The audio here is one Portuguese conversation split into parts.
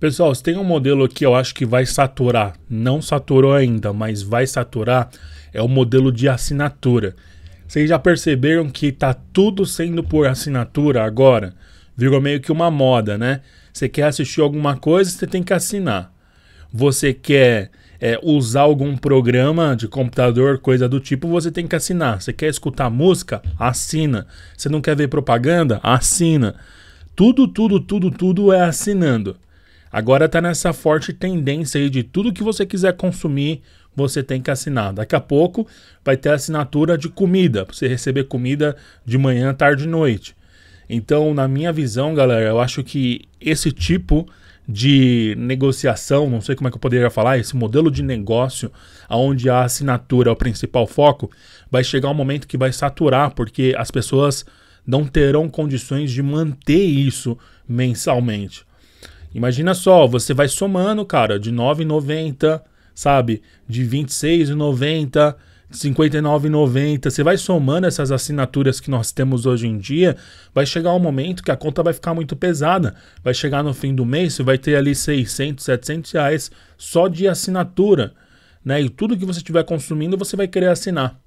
Pessoal, se tem um modelo aqui, eu acho que vai saturar. Não saturou ainda, mas vai saturar. É o modelo de assinatura. Vocês já perceberam que tá tudo sendo por assinatura agora? Virou meio que uma moda, né? Você quer assistir alguma coisa, você tem que assinar. Você quer é, usar algum programa de computador, coisa do tipo, você tem que assinar. Você quer escutar música? Assina. Você não quer ver propaganda? Assina. Tudo, tudo, tudo, tudo é assinando. Agora tá nessa forte tendência aí de tudo que você quiser consumir, você tem que assinar. Daqui a pouco vai ter assinatura de comida, para você receber comida de manhã, tarde e noite. Então, na minha visão, galera, eu acho que esse tipo de negociação, não sei como é que eu poderia falar, esse modelo de negócio onde a assinatura é o principal foco, vai chegar um momento que vai saturar, porque as pessoas não terão condições de manter isso mensalmente. Imagina só, você vai somando, cara, de 9,90, sabe? De 26,90, 59,90. Você vai somando essas assinaturas que nós temos hoje em dia, vai chegar um momento que a conta vai ficar muito pesada. Vai chegar no fim do mês, você vai ter ali 600, 700 reais só de assinatura, né? E tudo que você estiver consumindo, você vai querer assinar.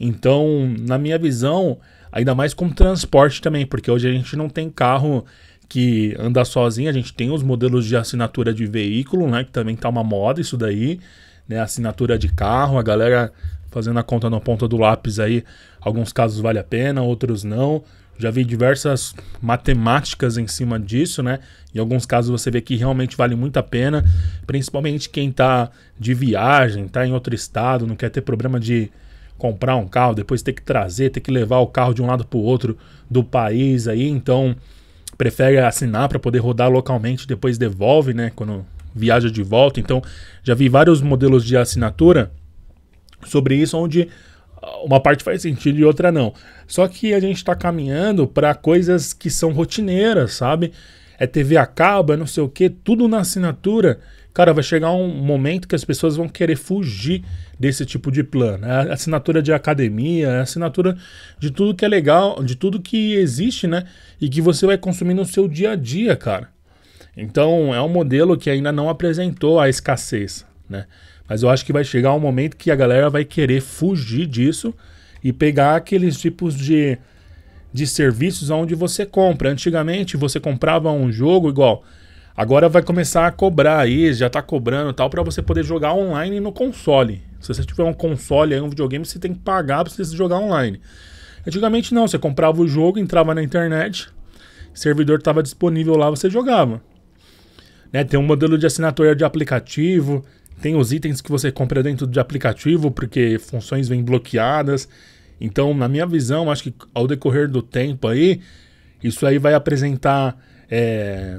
Então, na minha visão, ainda mais com transporte também, porque hoje a gente não tem carro que anda sozinho a gente tem os modelos de assinatura de veículo, né? Que também tá uma moda isso daí, né? Assinatura de carro, a galera fazendo a conta na ponta do lápis aí, alguns casos vale a pena, outros não. Já vi diversas matemáticas em cima disso, né? Em alguns casos você vê que realmente vale muito a pena, principalmente quem tá de viagem, tá em outro estado, não quer ter problema de comprar um carro, depois ter que trazer, ter que levar o carro de um lado para o outro do país aí, então prefere assinar para poder rodar localmente, depois devolve, né? Quando viaja de volta. Então, já vi vários modelos de assinatura sobre isso, onde ah, uma parte faz sentido e outra não. Só que a gente está caminhando para coisas que são rotineiras, sabe? É TV a cabo, é não sei o que, tudo na assinatura. Cara, vai chegar um momento que as pessoas vão querer fugir desse tipo de plano. É a assinatura de academia, é a assinatura de tudo que é legal, de tudo que existe, né? E que você vai consumir no seu dia a dia, cara. Então, é um modelo que ainda não apresentou a escassez, né? Mas eu acho que vai chegar um momento que a galera vai querer fugir disso e pegar aqueles tipos de, de serviços onde você compra. Antigamente, você comprava um jogo igual Agora vai começar a cobrar aí, já tá cobrando tal, para você poder jogar online no console. Se você tiver um console aí, um videogame, você tem que pagar pra você jogar online. Antigamente não, você comprava o jogo, entrava na internet, servidor estava disponível lá, você jogava. Né? Tem um modelo de assinatura de aplicativo, tem os itens que você compra dentro de aplicativo, porque funções vêm bloqueadas. Então, na minha visão, acho que ao decorrer do tempo aí, isso aí vai apresentar. É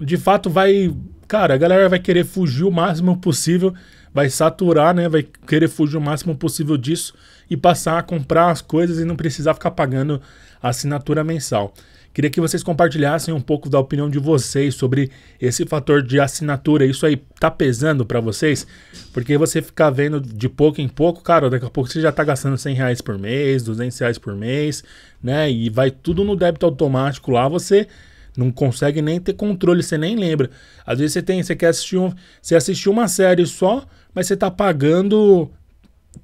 de fato vai. Cara, a galera vai querer fugir o máximo possível, vai saturar, né? Vai querer fugir o máximo possível disso e passar a comprar as coisas e não precisar ficar pagando a assinatura mensal. Queria que vocês compartilhassem um pouco da opinião de vocês sobre esse fator de assinatura. Isso aí tá pesando para vocês? Porque você ficar vendo de pouco em pouco, cara, daqui a pouco você já tá gastando 100 reais por mês, 200 reais por mês, né? E vai tudo no débito automático lá, você não consegue nem ter controle, você nem lembra. Às vezes você tem, você quer assistir um, você assistiu uma série só, mas você tá pagando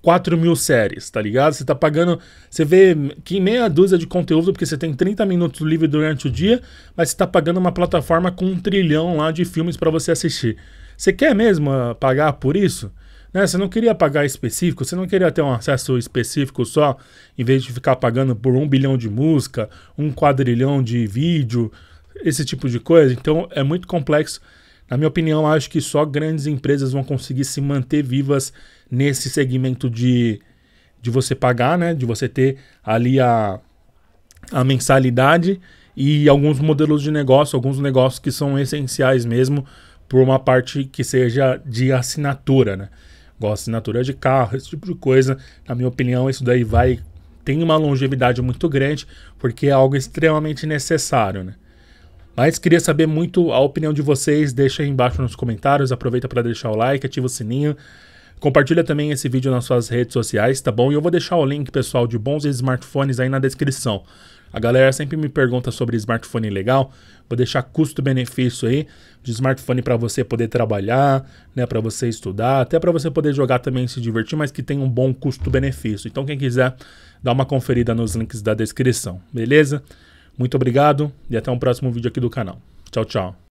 4 mil séries, tá ligado? Você tá pagando. Você vê que meia dúzia de conteúdo, porque você tem 30 minutos livre durante o dia, mas você tá pagando uma plataforma com um trilhão lá de filmes para você assistir. Você quer mesmo ah, pagar por isso? Né? Você não queria pagar específico, você não queria ter um acesso específico só, em vez de ficar pagando por um bilhão de música, um quadrilhão de vídeo, esse tipo de coisa. Então é muito complexo. Na minha opinião, acho que só grandes empresas vão conseguir se manter vivas nesse segmento de, de você pagar, né? De você ter ali a, a mensalidade e alguns modelos de negócio, alguns negócios que são essenciais mesmo por uma parte que seja de assinatura, né? Igual assinatura de carro, esse tipo de coisa. Na minha opinião, isso daí vai tem uma longevidade muito grande porque é algo extremamente necessário, né? Mas queria saber muito a opinião de vocês, deixa aí embaixo nos comentários, aproveita para deixar o like, ativa o sininho, compartilha também esse vídeo nas suas redes sociais, tá bom? E eu vou deixar o link, pessoal, de bons smartphones aí na descrição. A galera sempre me pergunta sobre smartphone legal. Vou deixar custo-benefício aí de smartphone para você poder trabalhar, né, para você estudar, até para você poder jogar também e se divertir, mas que tem um bom custo-benefício. Então quem quiser, dá uma conferida nos links da descrição, beleza? Muito obrigado e até um próximo vídeo aqui do canal. Tchau, tchau.